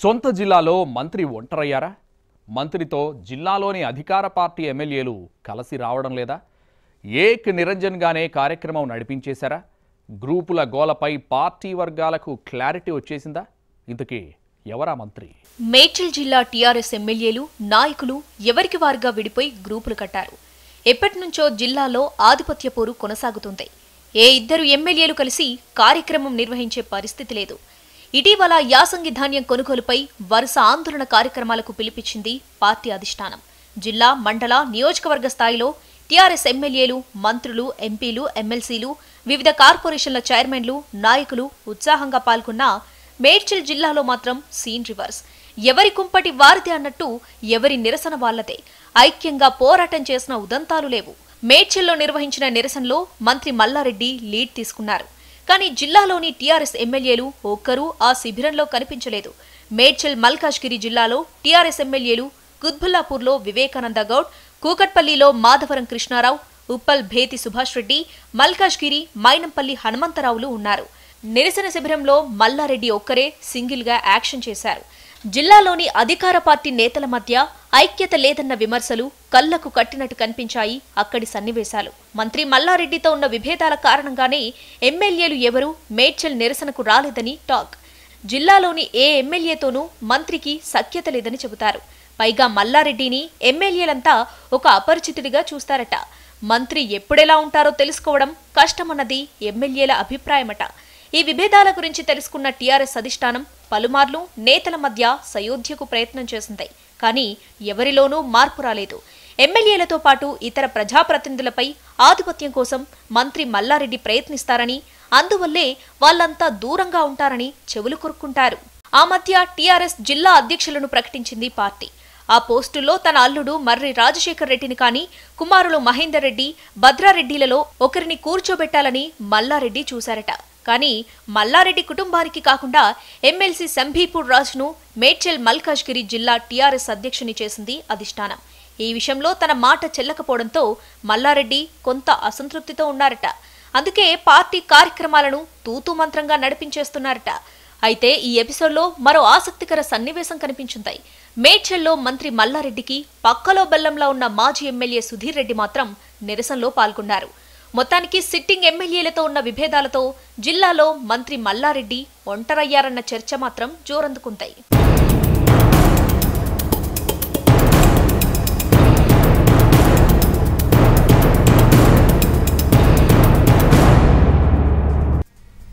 సొంత జిల్లాలో మంత్రి ఒంటరయ్యారా మంత్రితో జిల్లాలోని అధికార పార్టీ ఎమ్మెల్యేలు కలిసి రావడం లేదా ఏక్ నిరంజన్గానే కార్యక్రమం నడిపించేశారా గ్రూపుల గోలపై పార్టీ వర్గాలకు క్లారిటీ వచ్చేసిందా ఇంతకీ ఎవరా మంత్రి మేడ్చల్ జిల్లా టీఆర్ఎస్ ఎమ్మెల్యేలు నాయకులు ఎవరికి వారుగా విడిపోయి గ్రూపులు కట్టారు ఎప్పటినుంచో జిల్లాలో ఆధిపత్య పోరు కొనసాగుతుంది ఏ ఇద్దరు ఎమ్మెల్యేలు కలిసి కార్యక్రమం నిర్వహించే పరిస్థితి లేదు ఇటీవల యాసంగి ధాన్యం కొనుగోలుపై వరుస ఆందోళన కార్యక్రమాలకు పిలిపించింది పార్టీ అధిష్టానం జిల్లా మండల నియోజకవర్గ స్థాయిలో టీఆర్ఎస్ ఎమ్మెల్యేలు మంత్రులు ఎంపీలు ఎమ్మెల్సీలు వివిధ కార్పొరేషన్ల చైర్మన్లు నాయకులు ఉత్సాహంగా పాల్గొన్న మేడ్చల్ జిల్లాలో మాత్రం సీన్ రివర్స్ ఎవరి కుంపటి వారిదే అన్నట్టు ఎవరి నిరసన వాళ్లదే ఐక్యంగా పోరాటం చేసిన ఉదంతాలు లేవు మేడ్చల్లో నిర్వహించిన నిరసనలో మంత్రి మల్లారెడ్డి లీడ్ తీసుకున్నారు కానీ జిల్లాలోని టీఆర్ఎస్ ఎమ్మెల్యేలు ఒక్కరూ ఆ శిబిరంలో కనిపించలేదు మేడ్చల్ మల్కాజ్గిరి జిల్లాలో టీఆర్ఎస్ ఎమ్మెల్యేలు కుత్బుల్లాపూర్లో వివేకానంద గౌడ్ కూకట్పల్లిలో మాధవరం కృష్ణారావు ఉప్పల్ భేతి సుభాష్ రెడ్డి మల్కాజ్గిరి మైనంపల్లి హనుమంతరావులు ఉన్నారు నిరసన శిబిరంలో మల్లారెడ్డి ఒక్కరే సింగిల్గా యాక్షన్ చేశారు జిల్లాలోని అధికార పార్టీ నేతల మధ్య ఐక్యత లేదన్న విమర్శలు కళ్లకు కట్టినట్టు కనిపించాయి అక్కడి సన్నివేశాలు మంత్రి మల్లారెడ్డితో ఉన్న విభేదాల కారణంగానే ఎమ్మెల్యేలు ఎవరూ మేడ్చల్ నిరసనకు రాలేదని టాక్ జిల్లాలోని ఏ ఎమ్మెల్యేతోనూ మంత్రికి సఖ్యత లేదని చెబుతారు పైగా మల్లారెడ్డిని ఎమ్మెల్యేలంతా ఒక అపరిచితుడిగా చూస్తారట మంత్రి ఎప్పుడెలా ఉంటారో తెలుసుకోవడం కష్టమన్నది ఎమ్మెల్యేల అభిప్రాయమట ఈ విభేదాల గురించి తెలుసుకున్న టీఆర్ఎస్ అధిష్టానం పలుమార్లు నేతల మధ్య సయోధ్యకు ప్రయత్నం చేసింది కానీ ఎవరిలోనూ మార్పు రాలేదు ఎమ్మెల్యేలతో పాటు ఇతర ప్రజాప్రతినిధులపై ఆధిపత్యం కోసం మంత్రి మల్లారెడ్డి ప్రయత్నిస్తారని అందువల్లే వాళ్ళంతా దూరంగా ఉంటారని చెవులు కొరుక్కుంటారు ఆ మధ్య టీఆర్ఎస్ జిల్లా అధ్యక్షులను ప్రకటించింది పార్టీ ఆ పోస్టుల్లో తన అల్లుడు మర్రి రాజశేఖర్ రెడ్డిని కానీ కుమారులు మహేందర్ రెడ్డి భద్రారెడ్డిలలో ఒకరిని కూర్చోబెట్టాలని మల్లారెడ్డి చూశారట కానీ మల్లారెడ్డి కుటుంబానికి కాకుండా ఎమ్మెల్సీ సంభీపూర్ రాజును మేడ్చల్ మల్కాజ్గిరి జిల్లా టీఆర్ఎస్ అధ్యక్షుని చేసింది అధిష్టానం ఈ విషయంలో తన మాట చెల్లకపోవడంతో మల్లారెడ్డి కొంత అసంతృప్తితో ఉన్నారట అందుకే పార్టీ కార్యక్రమాలను తూతూ మంత్రంగా నడిపించేస్తున్నారట అయితే ఈ ఎపిసోడ్లో మరో ఆసక్తికర సన్నివేశం కనిపించుంది మేడ్చల్లో మంత్రి మల్లారెడ్డికి పక్కలో బెల్లంలా ఉన్న మాజీ ఎమ్మెల్యే సుధీర్ రెడ్డి మాత్రం నిరసనలో పాల్గొన్నారు మొత్తానికి సిట్టింగ్ ఎమ్మెల్యేలతో ఉన్న విభేదాలతో జిల్లాలో మంత్రి మల్లారెడ్డి ఒంటరయ్యారన్న చర్చ మాత్రం జోరందుకుంటాయి